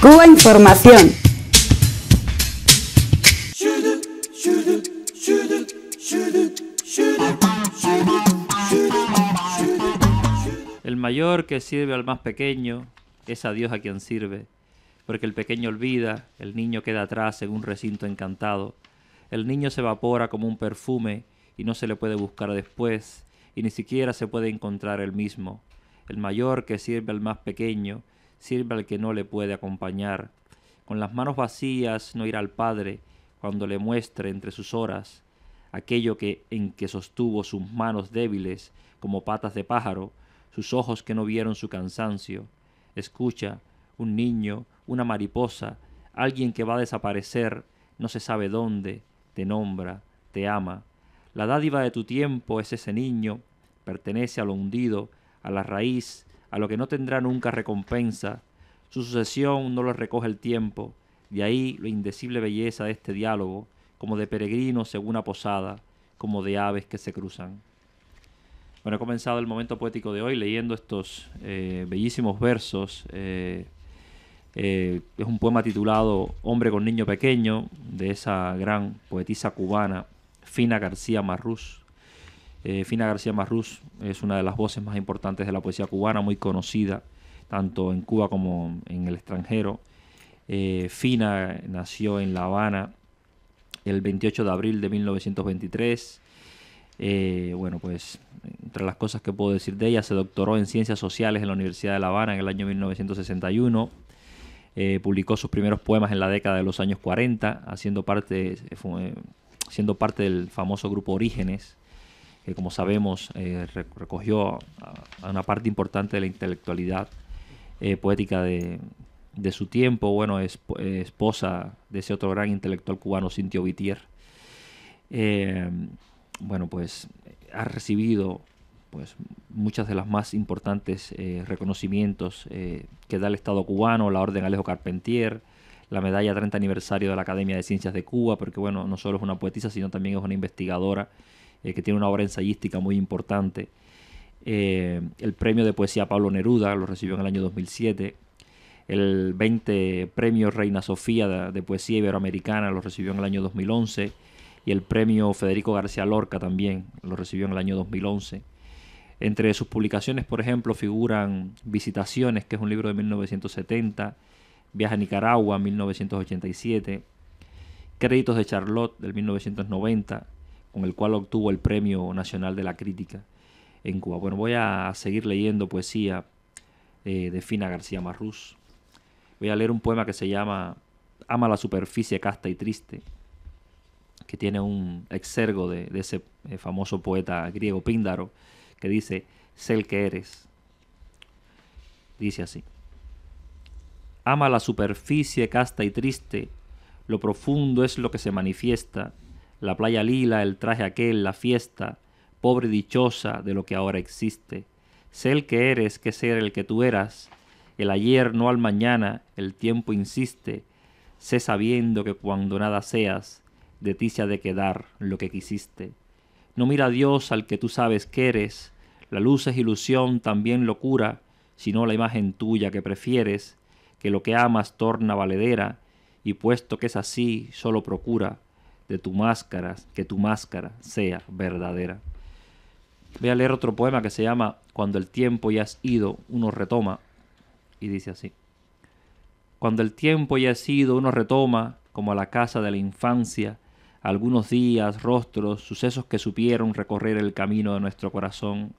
Cuba Información. El mayor que sirve al más pequeño es a Dios a quien sirve, porque el pequeño olvida, el niño queda atrás en un recinto encantado, el niño se evapora como un perfume y no se le puede buscar después, y ni siquiera se puede encontrar el mismo. El mayor que sirve al más pequeño sirve al que no le puede acompañar. Con las manos vacías no irá al Padre cuando le muestre entre sus horas aquello que en que sostuvo sus manos débiles como patas de pájaro, sus ojos que no vieron su cansancio. Escucha, un niño, una mariposa, alguien que va a desaparecer, no se sabe dónde, te nombra, te ama. La dádiva de tu tiempo es ese niño, pertenece a lo hundido, a la raíz, a lo que no tendrá nunca recompensa, su sucesión no lo recoge el tiempo, de ahí la indecible belleza de este diálogo, como de peregrinos según una posada, como de aves que se cruzan. Bueno, he comenzado el momento poético de hoy leyendo estos eh, bellísimos versos. Eh, eh, es un poema titulado Hombre con Niño Pequeño, de esa gran poetisa cubana, Fina García Marrús. Eh, Fina García Marrús es una de las voces más importantes de la poesía cubana, muy conocida tanto en Cuba como en el extranjero. Eh, Fina nació en La Habana el 28 de abril de 1923. Eh, bueno, pues entre las cosas que puedo decir de ella, se doctoró en Ciencias Sociales en la Universidad de La Habana en el año 1961. publicó sus primeros poemas en la década de los años 40, siendo parte del famoso grupo Orígenes, que como sabemos eh, recogió a una parte importante de la intelectualidad eh, poética de, su tiempo, bueno, es eh, esposa de ese otro gran intelectual cubano, Cintio Vitier. bueno, pues ha recibido pues muchas de las más importantes reconocimientos que da el Estado cubano, la Orden Alejo Carpentier, la medalla 30 aniversario de la Academia de Ciencias de Cuba, porque bueno, no solo es una poetisa, sino también es una investigadora eh, que tiene una obra ensayística muy importante. Eh, el premio de poesía Pablo Neruda lo recibió en el año 2007. El 20 premio Reina Sofía de, poesía iberoamericana lo recibió en el año 2011. Y el premio Federico García Lorca también lo recibió en el año 2011. Entre sus publicaciones, por ejemplo, figuran Visitaciones, que es un libro de 1970, ...Viaja a Nicaragua, 1987, Créditos de Charlotte, del 1990, con el cual obtuvo el Premio Nacional de la Crítica en Cuba. Bueno, voy a seguir leyendo poesía eh, de Fina García Marrús. Voy a leer un poema que se llama Ama la superficie casta y triste, que tiene un exergo de, de ese eh, famoso poeta griego Píndaro, que dice, sé el que eres. Dice así. Ama la superficie casta y triste, lo profundo es lo que se manifiesta, la playa lila, el traje aquel, la fiesta, pobre dichosa de lo que ahora existe. Sé el que eres, que ser el que tú eras, el ayer no al mañana, el tiempo insiste, sé sabiendo que cuando nada seas, de ti se ha de quedar lo que quisiste. No mira Dios al que tú sabes que eres, la luz es ilusión, también locura, sino la imagen tuya que prefieres, que lo que amas torna valedera, y puesto que es así, solo procura de tu máscara, que tu máscara sea verdadera. ve a leer otro poema que se llama Cuando el tiempo ya has ido, uno retoma, y dice así. Cuando el tiempo ya has ido, uno retoma, como a la casa de la infancia, algunos días, rostros, sucesos que supieron recorrer el camino de nuestro corazón.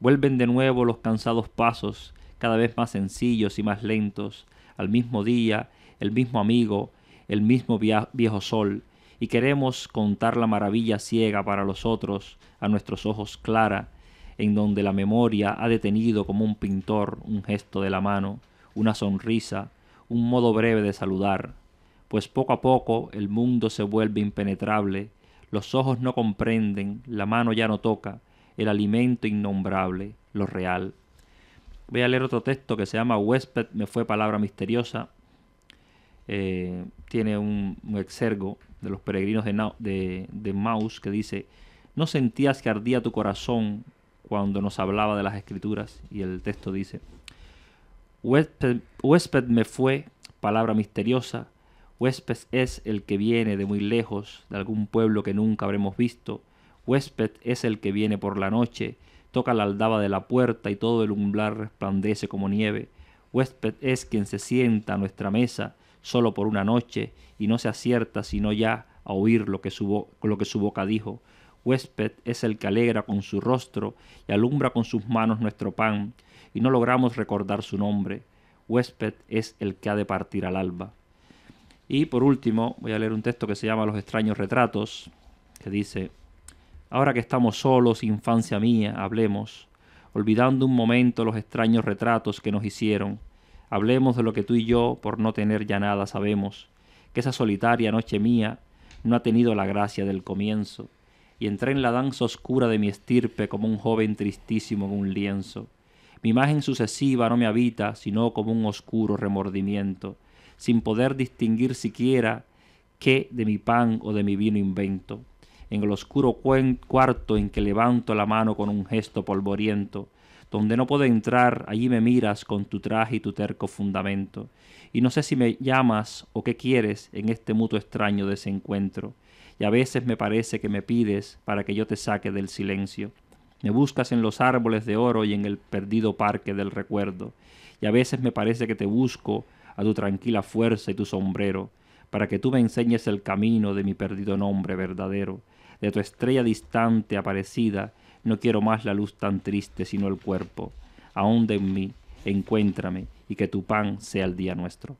Vuelven de nuevo los cansados pasos, cada vez más sencillos y más lentos, al mismo día, el mismo amigo, el mismo viejo sol, y queremos contar la maravilla ciega para los otros, a nuestros ojos clara, en donde la memoria ha detenido como un pintor un gesto de la mano, una sonrisa, un modo breve de saludar, pues poco a poco el mundo se vuelve impenetrable, los ojos no comprenden, la mano ya no toca, el alimento innombrable, lo real. Voy a leer otro texto que se llama Huésped me fue palabra misteriosa. Eh, tiene un, exergo de los peregrinos de, de, Maus que dice, ¿no sentías que ardía tu corazón cuando nos hablaba de las escrituras? Y el texto dice, huésped, huésped me fue, palabra misteriosa, huésped es el que viene de muy lejos, de algún pueblo que nunca habremos visto, huésped es el que viene por la noche, toca la aldaba de la puerta y todo el umbral resplandece como nieve, huésped es quien se sienta a nuestra mesa, solo por una noche, y no se acierta sino ya a oír lo que su, lo que su boca dijo. Huésped es el que alegra con su rostro y alumbra con sus manos nuestro pan, y no logramos recordar su nombre. Huésped es el que ha de partir al alba. Y por último, voy a leer un texto que se llama Los extraños retratos, que dice, Ahora que estamos solos, infancia mía, hablemos, olvidando un momento los extraños retratos que nos hicieron Hablemos de lo que tú y yo, por no tener ya nada, sabemos, que esa solitaria noche mía no ha tenido la gracia del comienzo, y entré en la danza oscura de mi estirpe como un joven tristísimo en un lienzo. Mi imagen sucesiva no me habita, sino como un oscuro remordimiento, sin poder distinguir siquiera qué de mi pan o de mi vino invento. En el oscuro cuarto en que levanto la mano con un gesto polvoriento, donde no puedo entrar, allí me miras con tu traje y tu terco fundamento, y no sé si me llamas o qué quieres en este mutuo extraño desencuentro, y a veces me parece que me pides para que yo te saque del silencio. Me buscas en los árboles de oro y en el perdido parque del recuerdo, y a veces me parece que te busco a tu tranquila fuerza y tu sombrero, para que tú me enseñes el camino de mi perdido nombre verdadero, de tu estrella distante aparecida no quiero más la luz tan triste, sino el cuerpo. aun en mí, encuéntrame, y que tu pan sea el día nuestro.